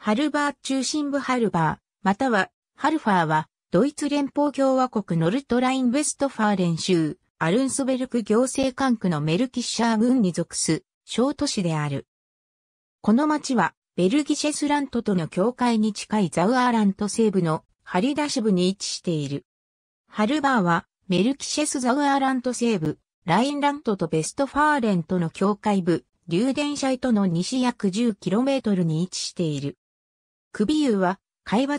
ハルバー中心部ハルバー、または、ハルファーは、ドイツ連邦共和国ノルトライン・ウストファーレン州、アルンスベルク行政管区のメルキッシャー郡に属す、小都市である。この町は、ベルギシェスラントとの境界に近いザウアーラント西部のハリダシ部に位置している。ハルバーは、メルキシェスザウアーラント西部、ラインラントとベストファーレンとの境界部、リューデンシャイとの西約 10km に位置している。首湯は海抜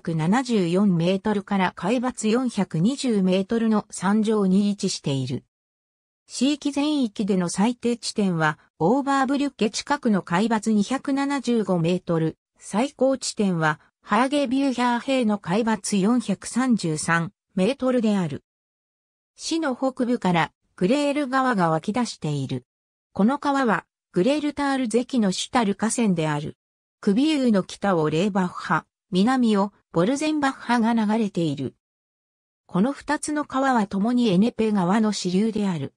374メートルから海抜420メートルの山上に位置している。地域全域での最低地点は、オーバーブリュッケ近くの海抜275メートル、最高地点は、ハーゲビューヒャーヘイの海抜433メートルである。市の北部からグレール川が湧き出している。この川は、グレールタール関の主たる河川である。首湯の北をレーバッハ、南をボルゼンバッハが流れている。この二つの川は共にエネペ川の支流である。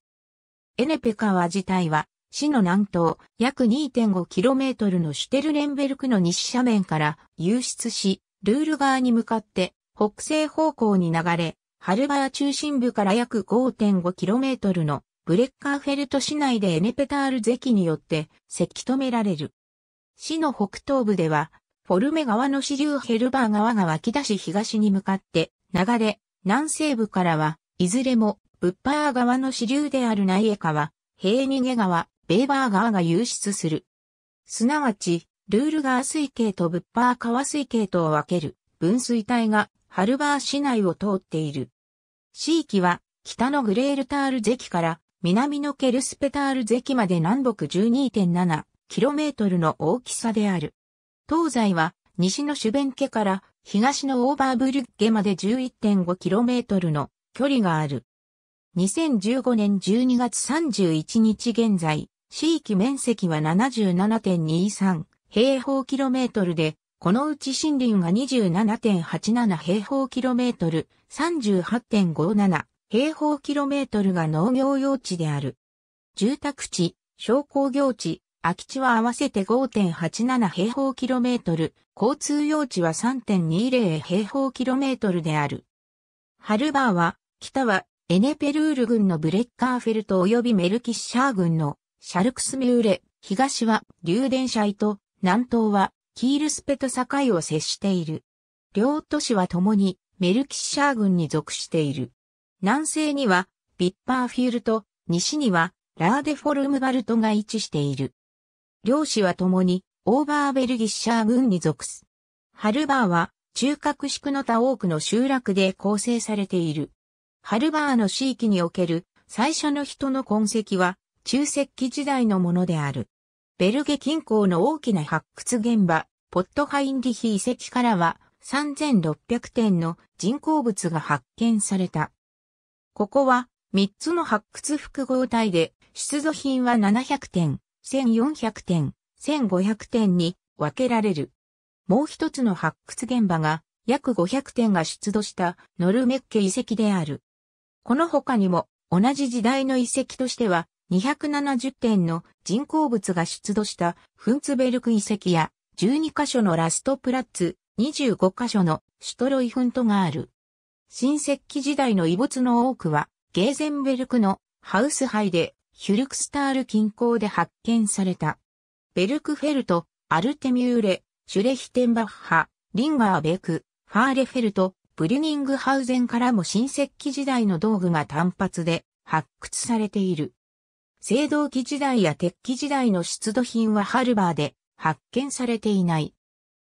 エネペ川自体は、市の南東約 2.5km のシュテルレンベルクの西斜面から流出し、ルール側に向かって北西方向に流れ、ハルバー中心部から約 5.5km のブレッカーフェルト市内でエネペタールゼキによってせき止められる。市の北東部では、フォルメ川の支流ヘルバー川が湧き出し東に向かって流れ、南西部からは、いずれも、ブッパー川の支流であるナイエ川、ヘーニゲ川、ベーバー川が流出する。すなわち、ルール川水系とブッパー川水系とを分ける分水帯がハルバー市内を通っている。地域は北のグレールタール関から南のケルスペタール関まで南北12.7 km の大きさである。東西は西のシュベンケから東のオーバーブリュッゲまで 11.5km の距離がある。2015年12月31日現在、地域面積は77.23平方キロメートルで、このうち森林が27.87平方キロメートル、38.57平方キロメートルが農業用地である。住宅地、商工業地、空き地は合わせて5.87平方キロメートル、交通用地は3.20平方キロメートルである。ハルバーは、北はエネペルール軍のブレッカーフェルト及びメルキッシャー軍のシャルクスミューレ、東はシ電イと南東はキールスペと境を接している。両都市は共にメルキッシャー軍に属している。南西にはビッパーフィールと西にはラーデフォルムバルトが位置している。両氏は共に、オーバーベルギッシャー軍に属す。ハルバーは、中核宿の他多くの集落で構成されている。ハルバーの地域における最初の人の痕跡は、中石器時代のものである。ベルゲ近郊の大きな発掘現場、ポットハインリヒ遺跡からは、3600点の人工物が発見された。ここは、3つの発掘複合体で、出土品は700点。1400点、1500点に分けられる。もう一つの発掘現場が約500点が出土したノルメッケ遺跡である。この他にも同じ時代の遺跡としては270点の人工物が出土したフンツベルク遺跡や12カ所のラストプラッツ、25カ所のシュトロイフントがある。新石器時代の遺物の多くはゲーゼンベルクのハウス杯でヒュルクスタール近郊で発見された。ベルクフェルト、アルテミューレ、シュレヒテンバッハ、リンガーベク、ファーレフェルト、ブリュニングハウゼンからも新石器時代の道具が単発で発掘されている。青銅器時代や鉄器時代の出土品はハルバーで発見されていない。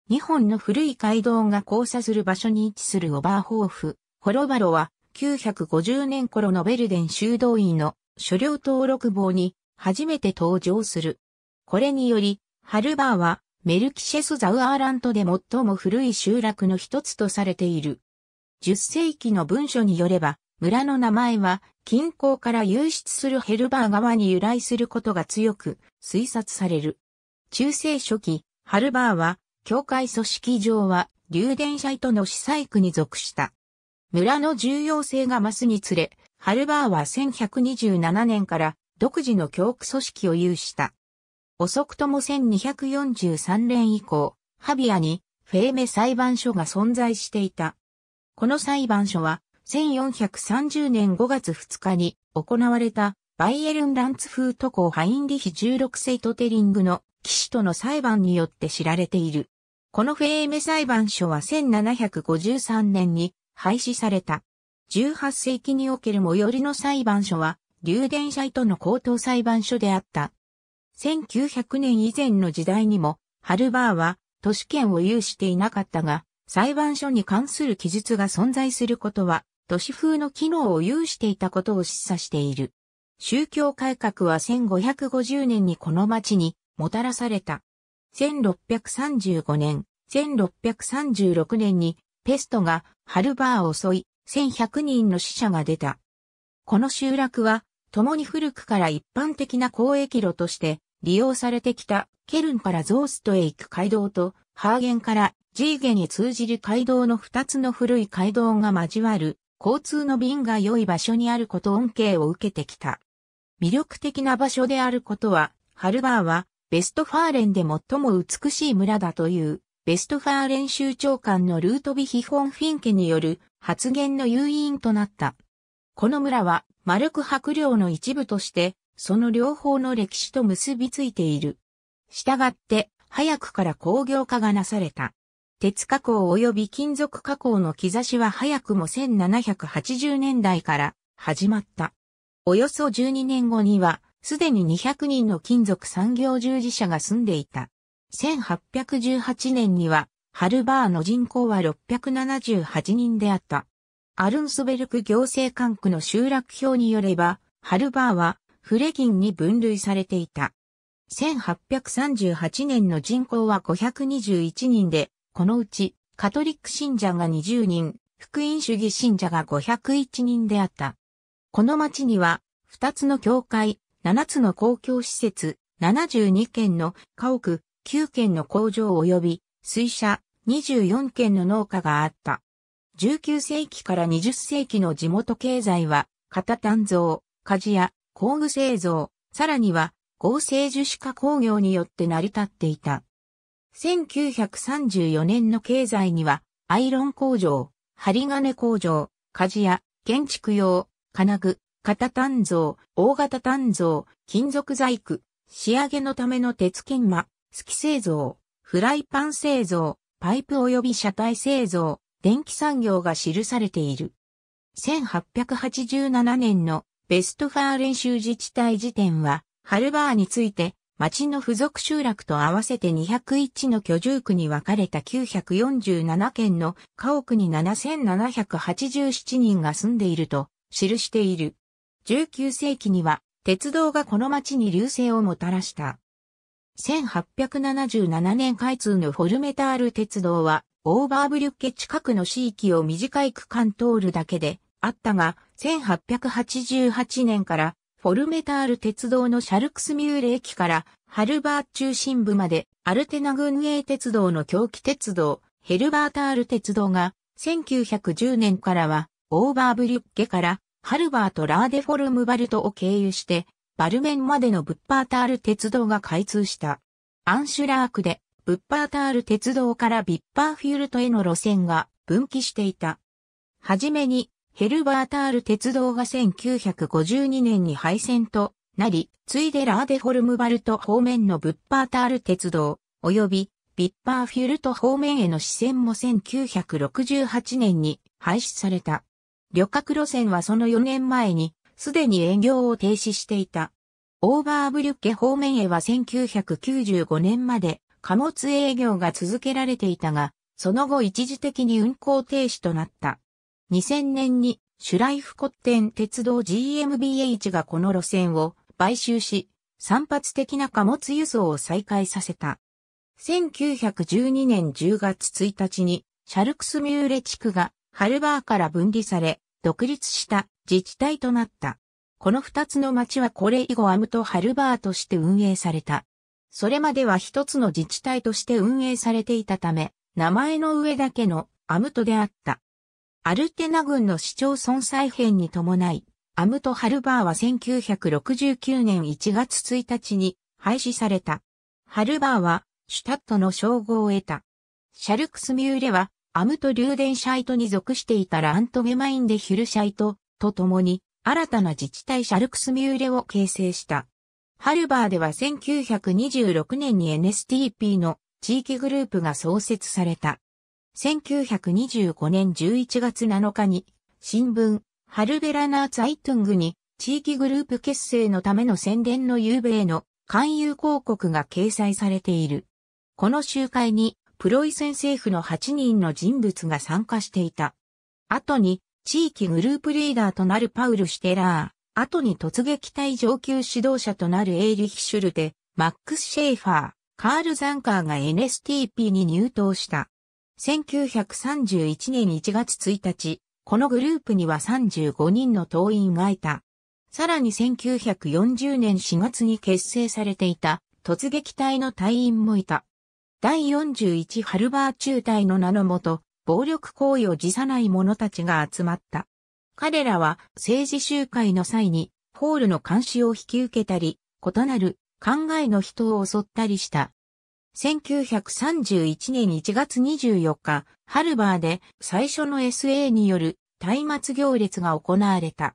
日本の古い街道が交差する場所に位置するオバーホーフ、ホロバロは950年頃のベルデン修道院の所領登録簿に初めて登場する。これにより、ハルバーはメルキシェスザウアーラントで最も古い集落の一つとされている。10世紀の文書によれば、村の名前は近郊から流出するヘルバー川に由来することが強く推察される。中世初期、ハルバーは、教会組織上は、流電社との司祭区に属した。村の重要性が増すにつれ、ハルバーは1127年から独自の教区組織を有した。遅くとも1243年以降、ハビアにフェーメ裁判所が存在していた。この裁判所は1430年5月2日に行われたバイエルン・ランツフート公ハインリヒ16世トテリングの騎士との裁判によって知られている。このフェーメ裁判所は1753年に廃止された。18世紀における最寄りの裁判所は、流電社との高等裁判所であった。1900年以前の時代にも、ハルバーは都市圏を有していなかったが、裁判所に関する記述が存在することは、都市風の機能を有していたことを示唆している。宗教改革は1550年にこの町にもたらされた。1635年、1636年にペストがハルバーを襲い、1100人の死者が出た。この集落は、共に古くから一般的な交易路として利用されてきたケルンからゾーストへ行く街道とハーゲンからジーゲに通じる街道の二つの古い街道が交わる交通の便が良い場所にあること恩恵を受けてきた。魅力的な場所であることは、ハルバーはベストファーレンで最も美しい村だという。ベストファー練習長官のルートビヒホンフィンケによる発言の誘因となった。この村はマルク伯領の一部として、その両方の歴史と結びついている。したがって、早くから工業化がなされた。鉄加工及び金属加工の兆しは早くも1780年代から始まった。およそ12年後には、すでに200人の金属産業従事者が住んでいた。1818年には、ハルバーの人口は678人であった。アルンスベルク行政管区の集落表によれば、ハルバーはフレギンに分類されていた。1838年の人口は521人で、このうちカトリック信者が20人、福音主義信者が501人であった。この町には、2つの教会、7つの公共施設、72軒の家屋、9軒の工場及び水車24軒の農家があった。19世紀から20世紀の地元経済は、型炭造、鍛冶屋、工具製造、さらには合成樹脂化工業によって成り立っていた。1934年の経済には、アイロン工場、針金工場、鍛冶屋、建築用、金具、型炭造、大型炭造、金属細工、仕上げのための鉄研磨、月製造、フライパン製造、パイプ及び車体製造、電気産業が記されている。1887年のベストファー練習自治体時点は、ハルバーについて、町の付属集落と合わせて201の居住区に分かれた947軒の家屋に7787人が住んでいると記している。19世紀には鉄道がこの町に流星をもたらした。1877年開通のフォルメタール鉄道は、オーバーブリュッケ近くの地域を短い区間通るだけであったが、1888年からフォルメタール鉄道のシャルクスミュール駅からハルバー中心部までアルテナ軍営鉄道の狂気鉄道、ヘルバータール鉄道が1910年からはオーバーブリュッケからハルバーとラーデフォルムバルトを経由してバルメンまでのブッパータール鉄道が開通した。アンシュラークで、ブッパータール鉄道からビッパーフュールトへの路線が分岐していた。はじめに、ヘルバータール鉄道が1952年に廃線となり、ついでラーデホルムバルト方面のブッパータール鉄道、及びビッパーフュールト方面への支線も1968年に廃止された。旅客路線はその4年前にすでに営業を停止していた。オーバーブリュッケ方面へは1995年まで貨物営業が続けられていたが、その後一時的に運行停止となった。2000年にシュライフコッテン鉄道 GMBH がこの路線を買収し、散発的な貨物輸送を再開させた。1912年10月1日にシャルクスミューレ地区がハルバーから分離され、独立した自治体となった。この二つの町はこれ以後アムとハルバーとして運営された。それまでは一つの自治体として運営されていたため、名前の上だけのアムトであった。アルテナ軍の市町村再編に伴い、アムトハルバーは1969年1月1日に廃止された。ハルバーはシュタットの称号を得た。シャルクスミューレはアムト・リューデンシャイトに属していたラントゲマインでヒルシャイトとともに、新たな自治体シャルクスミューレを形成した。ハルバーでは1926年に NSTP の地域グループが創設された。1925年11月7日に、新聞、ハルベラナーツアイトングに、地域グループ結成のための宣伝の夕べへの勧誘広告が掲載されている。この集会に、プロイセン政府の8人の人物が参加していた。後に、地域グループリーダーとなるパウル・シュテラー、後に突撃隊上級指導者となるエイリヒ・シュルテ、マックス・シェイファー、カール・ザンカーが NSTP に入党した。1931年1月1日、このグループには35人の党員がいた。さらに1940年4月に結成されていた突撃隊の隊員もいた。第41ハルバー中隊の名のもと、暴力行為を辞さない者たちが集まった。彼らは政治集会の際にホールの監視を引き受けたり、異なる考えの人を襲ったりした。1931年1月24日、ハルバーで最初の SA による松明行列が行われた。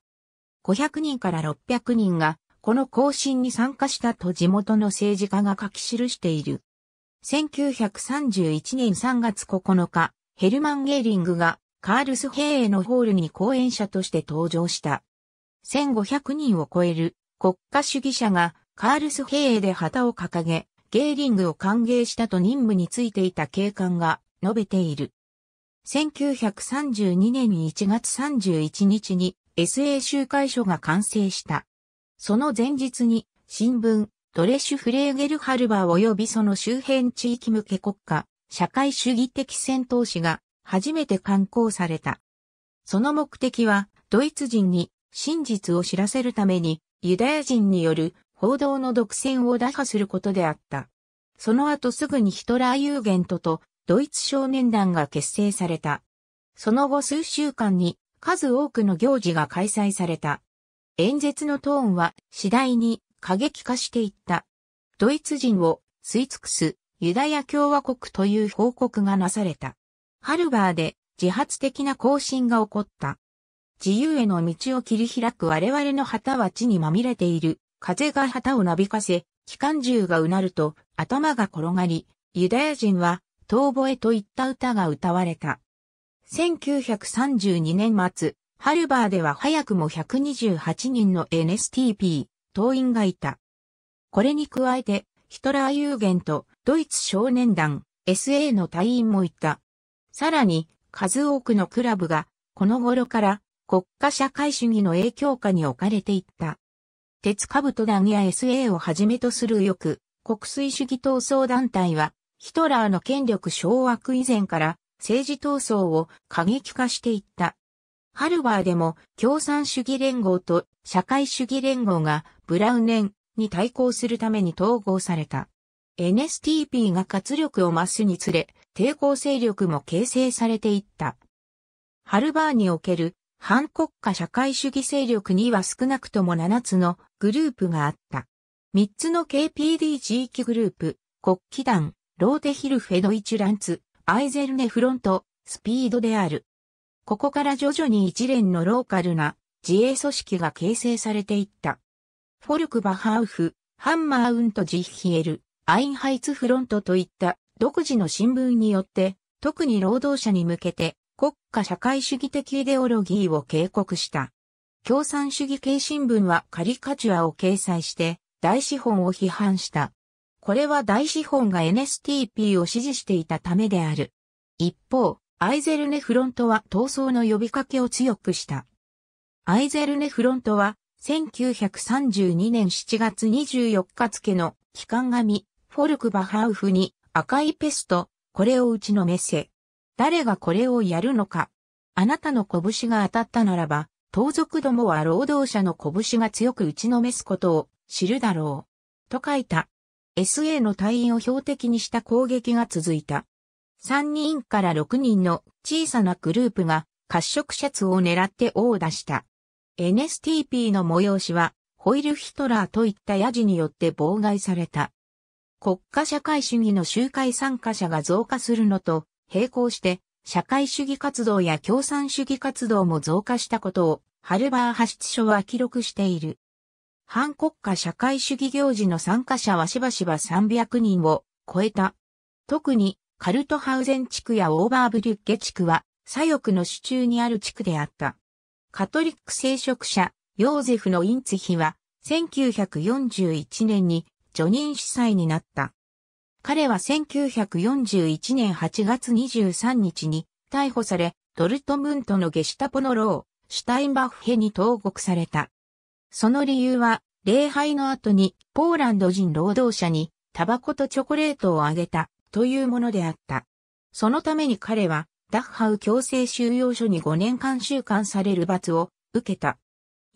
500人から600人がこの行進に参加したと地元の政治家が書き記している。1931年3月9日、ヘルマン・ゲーリングがカールスヘイエのホールに講演者として登場した。1500人を超える国家主義者がカールスヘイエで旗を掲げ、ゲーリングを歓迎したと任務についていた警官が述べている。1932年1月31日に SA 集会所が完成した。その前日に新聞、ドレッシュ・フレーゲルハルバー及びその周辺地域向け国家社会主義的戦闘士が初めて刊行された。その目的は、ドイツ人に真実を知らせるために、ユダヤ人による報道の独占を打破することであった。その後すぐにヒトラーユーゲントとドイツ少年団が結成された。その後数週間に数多くの行事が開催された。演説のトーンは次第に過激化していった。ドイツ人を吸い尽くすユダヤ共和国という報告がなされた。ハルバーで自発的な行進が起こった。自由への道を切り開く我々の旗は地にまみれている。風が旗をなびかせ、機関銃がうなると頭が転がり、ユダヤ人は遠吠えといった歌が歌われた。1932年末、ハルバーでは早くも128人の NSTP、党員がいた。これに加えて、ヒトラー有限とドイツ少年団 SA の隊員もいた。さらに、数多くのクラブが、この頃から国家社会主義の影響下に置かれていった。鉄兜団や SA をはじめとするよく、国粋主義闘争団体は、ヒトラーの権力掌握以前から政治闘争を過激化していった。ハルバーでも共産主義連合と社会主義連合がブラウネンに対抗するために統合された。NSTP が活力を増すにつれ、抵抗勢力も形成されていった。ハルバーにおける反国家社会主義勢力には少なくとも7つのグループがあった。3つの KPD 地域グループ、国旗団、ローテヒルフェドイチュランツ、アイゼルネフロント、スピードである。ここから徐々に一連のローカルな自衛組織が形成されていった。フォルクバハウフ、ハンマーウントジヒエル、アインハイツフロントといった独自の新聞によって、特に労働者に向けて国家社会主義的イデオロギーを警告した。共産主義系新聞はカリカチュアを掲載して大資本を批判した。これは大資本が NSTP を支持していたためである。一方、アイゼルネフロントは闘争の呼びかけを強くした。アイゼルネフロントは1932年7月24日付の期間紙フォルクバハウフに赤いペスト、これを打ちのめせ。誰がこれをやるのか。あなたの拳が当たったならば、盗賊どもは労働者の拳が強く打ちのめすことを知るだろう。と書いた。SA の隊員を標的にした攻撃が続いた。3人から6人の小さなグループが褐色シャツを狙って殴打した。NSTP の催しは、ホイルヒトラーといったヤジによって妨害された。国家社会主義の集会参加者が増加するのと、並行して、社会主義活動や共産主義活動も増加したことを、ハルバー派出所は記録している。反国家社会主義行事の参加者はしばしば300人を超えた。特に、カルトハウゼン地区やオーバーブリュッゲ地区は、左翼の手中にある地区であった。カトリック聖職者、ヨーゼフのインツヒは、1941年に叙任司祭になった。彼は1941年8月23日に逮捕され、ドルトムントのゲシュタポの牢、シュタインバッフヘに投獄された。その理由は、礼拝の後にポーランド人労働者にタバコとチョコレートをあげたというものであった。そのために彼はダッハウ強制収容所に5年間収監される罰を受けた。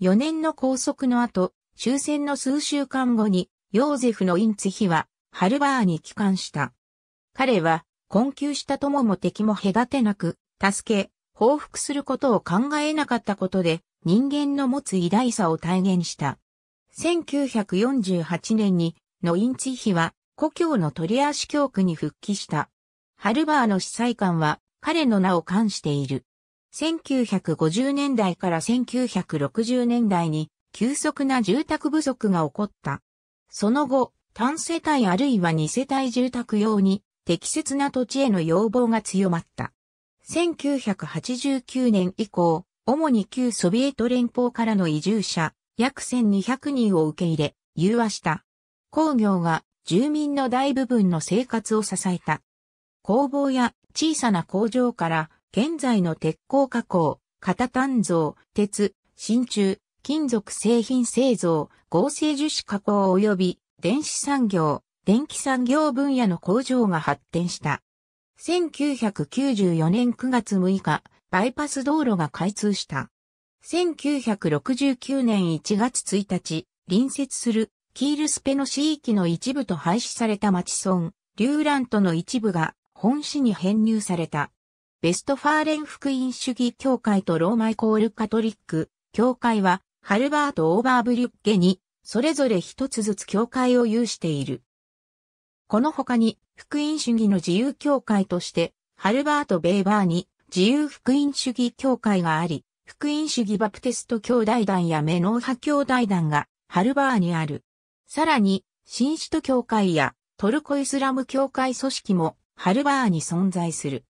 4年の拘束の後、終戦の数週間後にヨーゼフのインツヒは、ハルバーに帰還した。彼は、困窮した友も敵も隔てなく、助け、報復することを考えなかったことで、人間の持つ偉大さを体現した。1948年に、ノインツヒは、故郷のトリアーシ教区に復帰した。ハルバーの司祭官は、彼の名を冠している。1950年代から1960年代に、急速な住宅不足が起こった。その後、単世帯あるいは二世帯住宅用に適切な土地への要望が強まった。1989年以降、主に旧ソビエト連邦からの移住者、約1200人を受け入れ、融和した。工業が住民の大部分の生活を支えた。工房や小さな工場から現在の鉄鋼加工、型炭造、鉄、真鍮、金属製品製造、合成樹脂加工及び電子産業、電気産業分野の工場が発展した。1994年9月6日、バイパス道路が開通した。1969年1月1日、隣接するキールスペの市域の一部と廃止された町村、リューラントの一部が本市に編入された。ベストファーレン福音主義教会とローマイコールカトリック教会はハルバート・オーバーブリュッゲに、それぞれ一つずつ教会を有している。この他に、福音主義の自由教会として、ハルバート・ベーバーに、自由福音主義教会があり、福音主義バプテスト兄弟団やメノー派兄弟団が、ハルバーにある。さらに、新首都教会や、トルコイスラム教会組織も、ハルバーに存在する。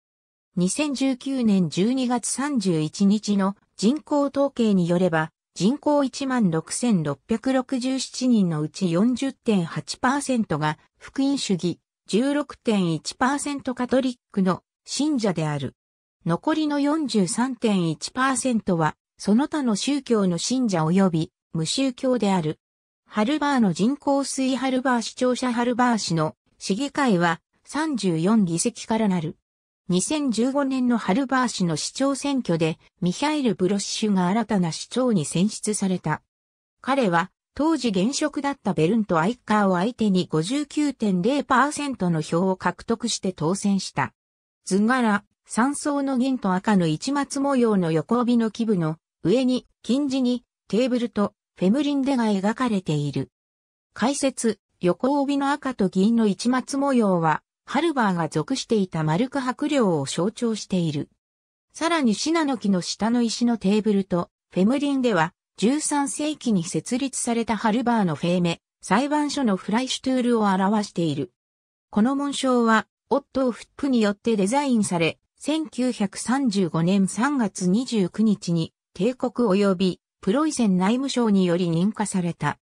2019年12月31日の人口統計によれば、人口16,667人のうち40.8%が福音主義、16.1%カトリックの信者である。残りの43.1%は、その他の宗教の信者及び無宗教である。ハルバーの人口推ハルバー市庁舎ハルバー市の市議会は34議席からなる。2015年のハルバー市の市長選挙でミヒャイル・ブロッシュが新たな市長に選出された。彼は当時現職だったベルンとアイッカーを相手に59.0%の票を獲得して当選した。図柄、三層の銀と赤の市松模様の横帯の基部の上に金字にテーブルとフェムリンデが描かれている。解説、横帯の赤と銀の市松模様はハルバーが属していたマルク伯領を象徴している。さらにシナノキの下の石のテーブルと、フェムリンでは、13世紀に設立されたハルバーのフェーメ、裁判所のフライシュトゥールを表している。この紋章は、オットー・フップによってデザインされ、1935年3月29日に、帝国及び、プロイセン内務省により認可された。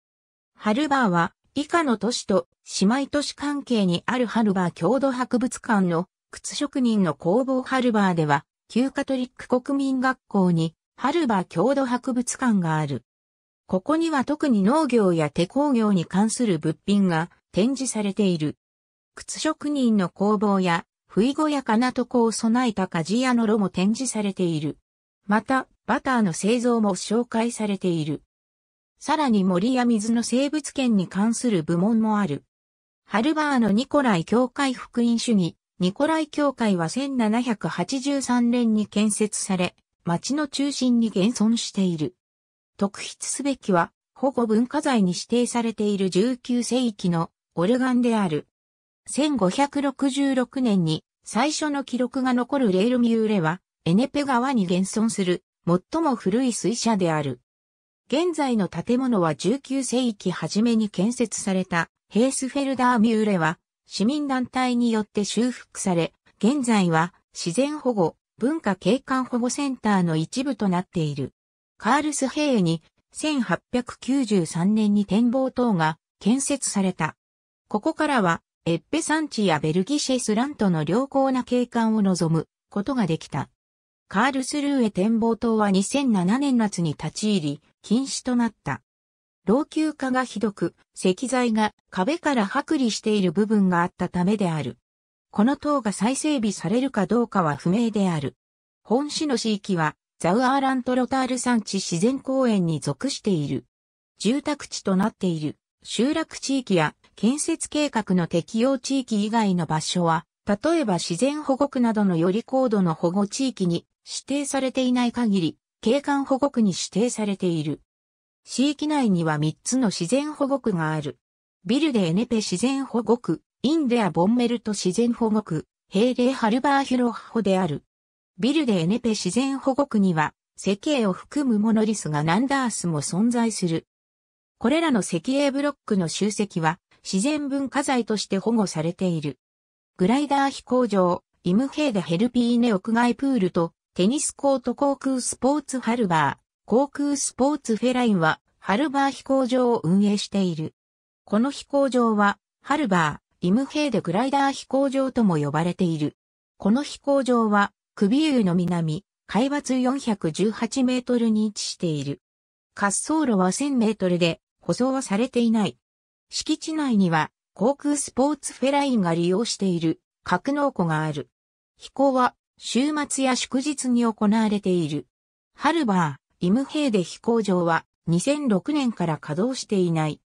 ハルバーは、以下の都市と姉妹都市関係にあるハルバー郷土博物館の靴職人の工房ハルバーでは、旧カトリック国民学校にハルバー郷土博物館がある。ここには特に農業や手工業に関する物品が展示されている。靴職人の工房や、不意ごやかなとこを備えた鍛冶屋の炉も展示されている。また、バターの製造も紹介されている。さらに森や水の生物圏に関する部門もある。ハルバーのニコライ教会福音主義、ニコライ教会は1783年に建設され、町の中心に現存している。特筆すべきは、保護文化財に指定されている19世紀のオルガンである。1566年に最初の記録が残るレールミューレは、エネペ川に現存する最も古い水車である。現在の建物は19世紀初めに建設されたヘースフェルダーミューレは市民団体によって修復され、現在は自然保護、文化景観保護センターの一部となっている。カールスヘイに1893年に展望塔が建設された。ここからはエッペ山地やベルギシェスラントの良好な景観を望むことができた。カールスルーへ展望塔は2007年夏に立ち入り、禁止となった。老朽化がひどく、石材が壁から剥離している部分があったためである。この塔が再整備されるかどうかは不明である。本市の地域は、ザウアーラントロタール山地自然公園に属している。住宅地となっている集落地域や建設計画の適用地域以外の場所は、例えば自然保護区などのより高度の保護地域に指定されていない限り、景観保護区に指定されている。市域内には3つの自然保護区がある。ビルデエネペ自然保護区、インデア・ボンメルト自然保護区、ヘイレー・ハルバーヒュロッホである。ビルデエネペ自然保護区には、石英を含むモノリスがナンダースも存在する。これらの石英ブロックの集積は、自然文化財として保護されている。グライダー飛行場、イムヘイデヘルピーネ屋外プールとテニスコート航空スポーツハルバー、航空スポーツフェラインは、ハルバー飛行場を運営している。この飛行場は、ハルバー、リムヘイでグライダー飛行場とも呼ばれている。この飛行場は、首湯の南、海抜418メートルに位置している。滑走路は1000メートルで、舗装はされていない。敷地内には、航空スポーツフェラインが利用している、格納庫がある。飛行は、週末や祝日に行われている。ハルバー、イムヘイデ飛行場は2006年から稼働していない。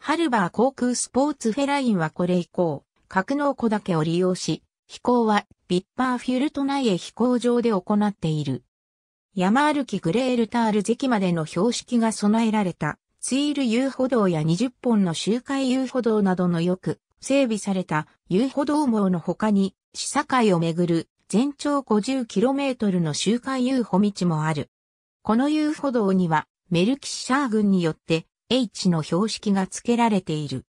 ハルバー航空スポーツフェラインはこれ以降、格納庫だけを利用し、飛行はビッパーフュルト内へ飛行場で行っている。山歩きグレールタール席までの標識が備えられた、ツイール遊歩道や20本の周回遊歩道などのよく整備された遊歩道網の他に、市境をめぐる全長 50km の周回遊歩道もある。この遊歩道にはメルキシャー軍によって H の標識が付けられている。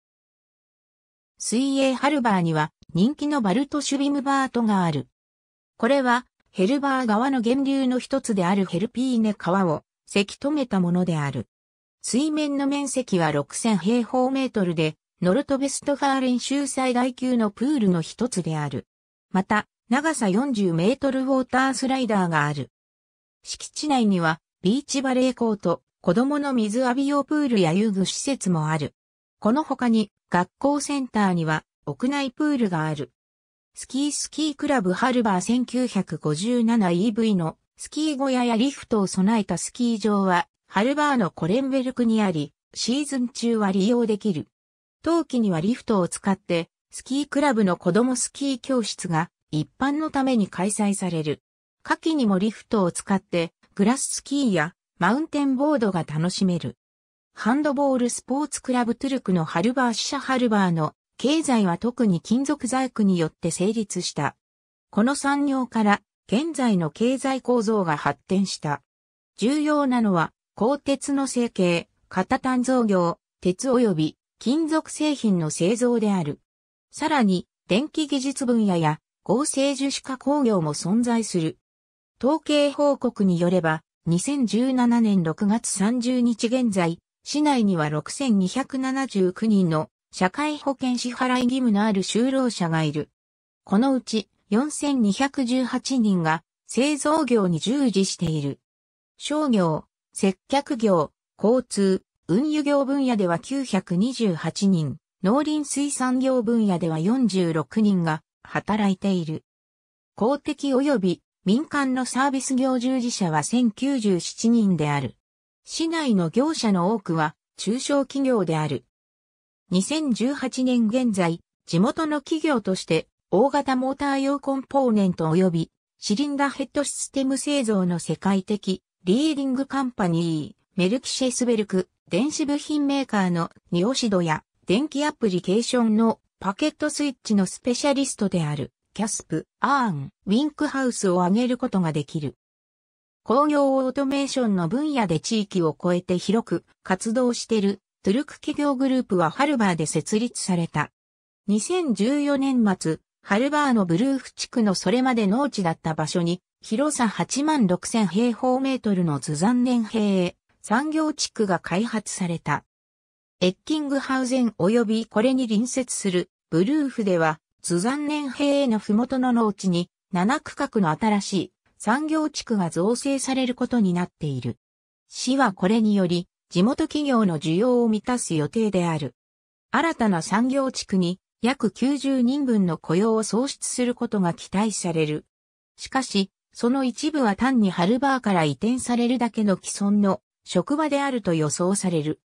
水泳ハルバーには人気のバルトシュビムバートがある。これはヘルバー川の源流の一つであるヘルピーネ川をせき止めたものである。水面の面積は6000平方メートルで、ノルトベストファーレン州最大級のプールの一つである。また、長さ40メートルウォータースライダーがある。敷地内にはビーチバレーコート、子供の水浴び用プールや遊具施設もある。この他に学校センターには屋内プールがある。スキースキークラブハルバー 1957EV のスキー小屋やリフトを備えたスキー場はハルバーのコレンベルクにあり、シーズン中は利用できる。冬季にはリフトを使ってスキークラブの子供スキー教室が一般のために開催される。夏季にもリフトを使ってグラススキーやマウンテンボードが楽しめる。ハンドボールスポーツクラブトゥルクのハルバー支社ハルバーの経済は特に金属細工によって成立した。この産業から現在の経済構造が発展した。重要なのは鋼鉄の成形、型炭造業、鉄及び金属製品の製造である。さらに電気技術分野や合成樹脂化工業も存在する。統計報告によれば、2017年6月30日現在、市内には6279人の社会保険支払い義務のある就労者がいる。このうち4218人が製造業に従事している。商業、接客業、交通、運輸業分野では928人、農林水産業分野では46人が働いている。公的及び民間のサービス業従事者は1097人である。市内の業者の多くは中小企業である。2018年現在、地元の企業として大型モーター用コンポーネント及びシリンダヘッドシステム製造の世界的リーディングカンパニー、メルキシェスベルク、電子部品メーカーのニオシドや電気アプリケーションのパケットスイッチのスペシャリストである、キャスプ、アーン、ウィンクハウスを挙げることができる。工業オートメーションの分野で地域を超えて広く活動しているトゥルク企業グループはハルバーで設立された。2014年末、ハルバーのブルーフ地区のそれまで農地だった場所に、広さ8万6000平方メートルの図残年平へ産業地区が開発された。エッキングハウゼン及びこれに隣接するブルーフでは、ズザンネンふの麓の農地に7区画の新しい産業地区が造成されることになっている。市はこれにより、地元企業の需要を満たす予定である。新たな産業地区に約90人分の雇用を創出することが期待される。しかし、その一部は単にハルバーから移転されるだけの既存の職場であると予想される。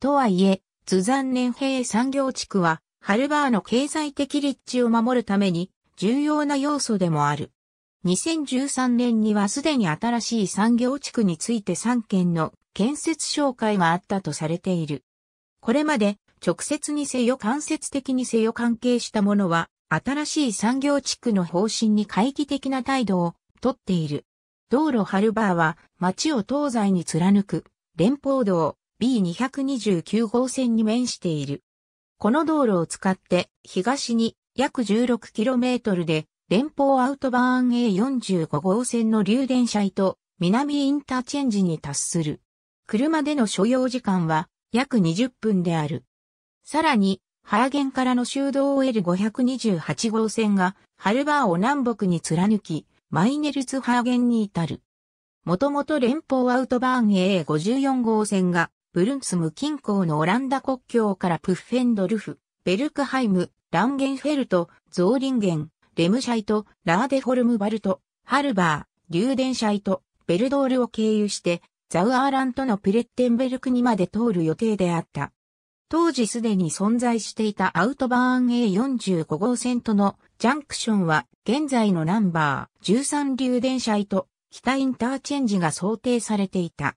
とはいえ、図山年平産業地区は、ハルバーの経済的立地を守るために、重要な要素でもある。2013年にはすでに新しい産業地区について3件の建設紹介があったとされている。これまで直接にせよ間接的にせよ関係したものは新しい産業地区の方針に会議的な態度をとっている。道路ハルバーは街を東西に貫く連邦道、B229 号線に面している。この道路を使って東に約 16km で連邦アウトバーン A45 号線の流電車と南インターチェンジに達する。車での所要時間は約20分である。さらに、ハーゲンからの修道 L528 号線がハルバーを南北に貫き、マイネルツハーゲンに至る。もともと連邦アウトバーン A54 号線がブルンスム近郊のオランダ国境からプッフェンドルフ、ベルクハイム、ランゲンフェルト、ゾーリンゲン、レムシャイト、ラーデフォルムバルト、ハルバー、リューデンシャイト、ベルドールを経由して、ザウアーラントのプレッテンベルクにまで通る予定であった。当時すでに存在していたアウトバーン A45 号線とのジャンクションは現在のナンバー13流電車へと北インターチェンジが想定されていた。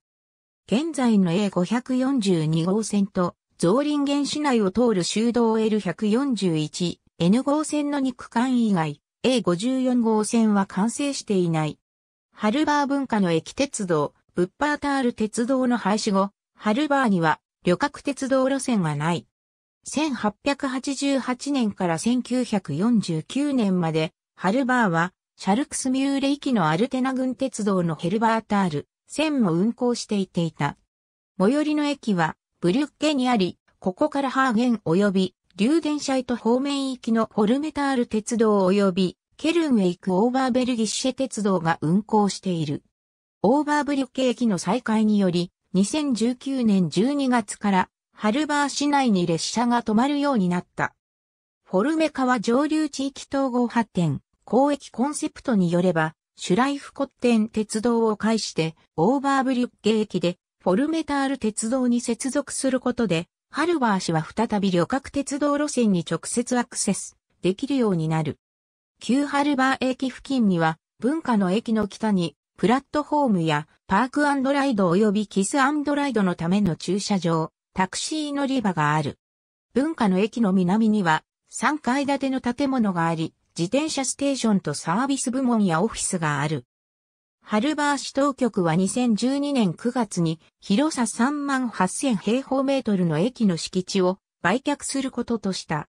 現在の A542 号線と、造林原市内を通る修道 L141、N 号線の2区間以外、A54 号線は完成していない。ハルバー文化の駅鉄道、ブッパータール鉄道の廃止後、ハルバーには旅客鉄道路線がない。1888年から1949年まで、ハルバーは、シャルクスミューレ行きのアルテナ軍鉄道のヘルバータール、線も運行していていた。最寄りの駅は、ブリュッケにあり、ここからハーゲン及び、リューデンシャイト方面行きのホルメタール鉄道及び、ケルンへ行くオーバーベルギッシェ鉄道が運行している。オーバーブリュッケ駅の再開により、2019年12月からハルバー市内に列車が止まるようになった。フォルメ川上流地域統合発展、公益コンセプトによれば、シュライフコッテン鉄道を介して、オーバーブリュッゲ駅で、フォルメタール鉄道に接続することで、ハルバー氏は再び旅客鉄道路線に直接アクセスできるようになる。旧ハルバー駅付近には、文化の駅の北に、プラットフォームやパークライド及びキスライドのための駐車場、タクシー乗り場がある。文化の駅の南には3階建ての建物があり、自転車ステーションとサービス部門やオフィスがある。ハルバー市当局は2012年9月に広さ3万8000平方メートルの駅の敷地を売却することとした。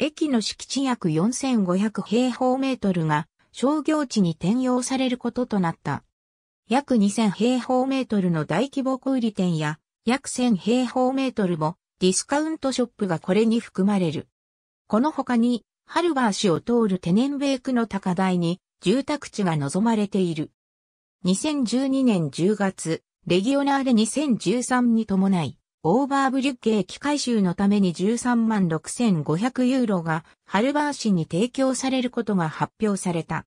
駅の敷地約4500平方メートルが商業地に転用されることとなった。約2000平方メートルの大規模小売店や約1000平方メートルもディスカウントショップがこれに含まれる。この他にハルバー市を通るテネンベークの高台に住宅地が望まれている。2012年10月、レギオナーレ2013に伴い、オーバーブリュッゲ駅改修のために13万6500ユーロがハルバー市に提供されることが発表された。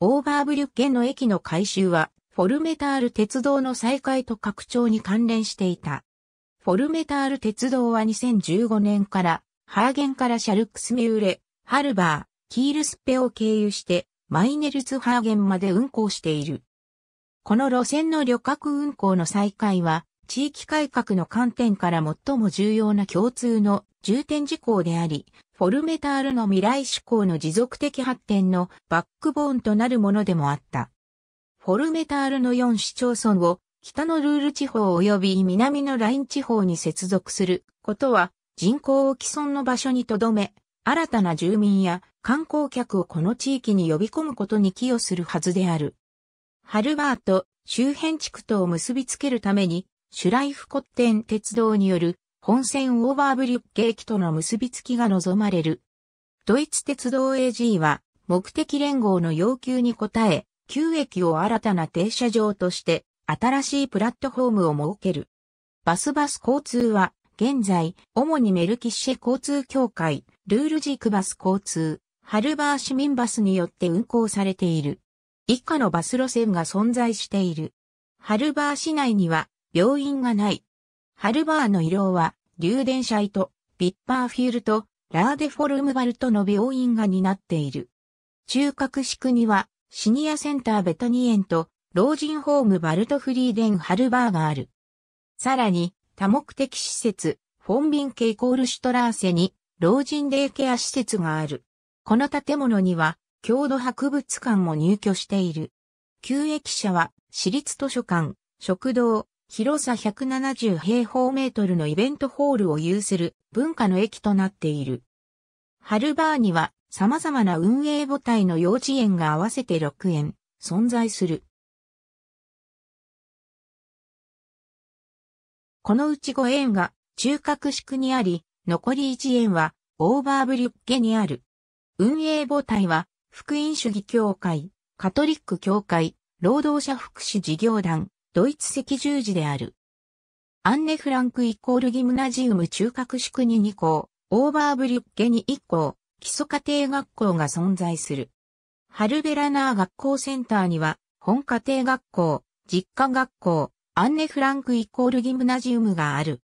オーバーブリュッゲの駅の改修は、フォルメタール鉄道の再開と拡張に関連していた。フォルメタール鉄道は2015年から、ハーゲンからシャルックスミューレ、ハルバー、キールスペを経由してマイネルツハーゲンまで運行している。この路線の旅客運行の再開は、地域改革の観点から最も重要な共通の重点事項であり、フォルメタールの未来志向の持続的発展のバックボーンとなるものでもあった。フォルメタールの4市町村を北のルール地方及び南のライン地方に接続することは人口を既存の場所に留め、新たな住民や観光客をこの地域に呼び込むことに寄与するはずである。ハルバート周辺地区とを結びつけるために、シュライフコッテン鉄道による本線オーバーブリュッケ駅との結びつきが望まれる。ドイツ鉄道 AG は目的連合の要求に応え、旧駅を新たな停車場として新しいプラットフォームを設ける。バスバス交通は現在主にメルキッシェ交通協会、ルールジークバス交通、ハルバー市民バスによって運行されている。以下のバス路線が存在している。ハルバー市内には病院がない。ハルバーの医療は、流電車イと、ビッパーフィールと、ラーデフォルムバルトの病院が担っている。中核市区には、シニアセンターベタニエンと、老人ホームバルトフリーデンハルバーがある。さらに、多目的施設、フォンビンケイコールシュトラーセに、老人デイケア施設がある。この建物には、郷土博物館も入居している。旧駅舎は、市立図書館、食堂、広さ170平方メートルのイベントホールを有する文化の駅となっている。ハルバーには様々な運営母体の幼稚園が合わせて6園存在する。このうち5園が中核宿にあり、残り1円は、オーバーブリュッゲにある。運営母体は、福音主義協会、カトリック協会、労働者福祉事業団、ドイツ赤十字である。アンネ・フランクイコールギムナジウム中核宿に2校、オーバーブリュッゲに1校、基礎家庭学校が存在する。ハルベラナー学校センターには、本家庭学校、実家学校、アンネ・フランクイコールギムナジウムがある。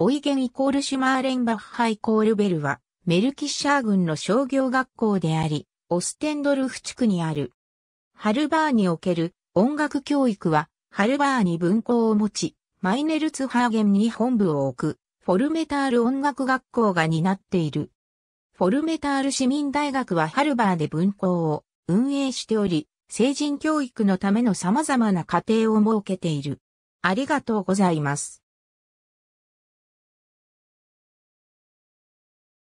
オイゲンイコールシュマーレンバッハイコールベルは、メルキッシャー軍の商業学校であり、オステンドルフ地区にある。ハルバーにおける音楽教育は、ハルバーに文校を持ち、マイネルツハーゲンに本部を置く、フォルメタール音楽学校が担っている。フォルメタール市民大学はハルバーで文校を運営しており、成人教育のための様々な課程を設けている。ありがとうございます。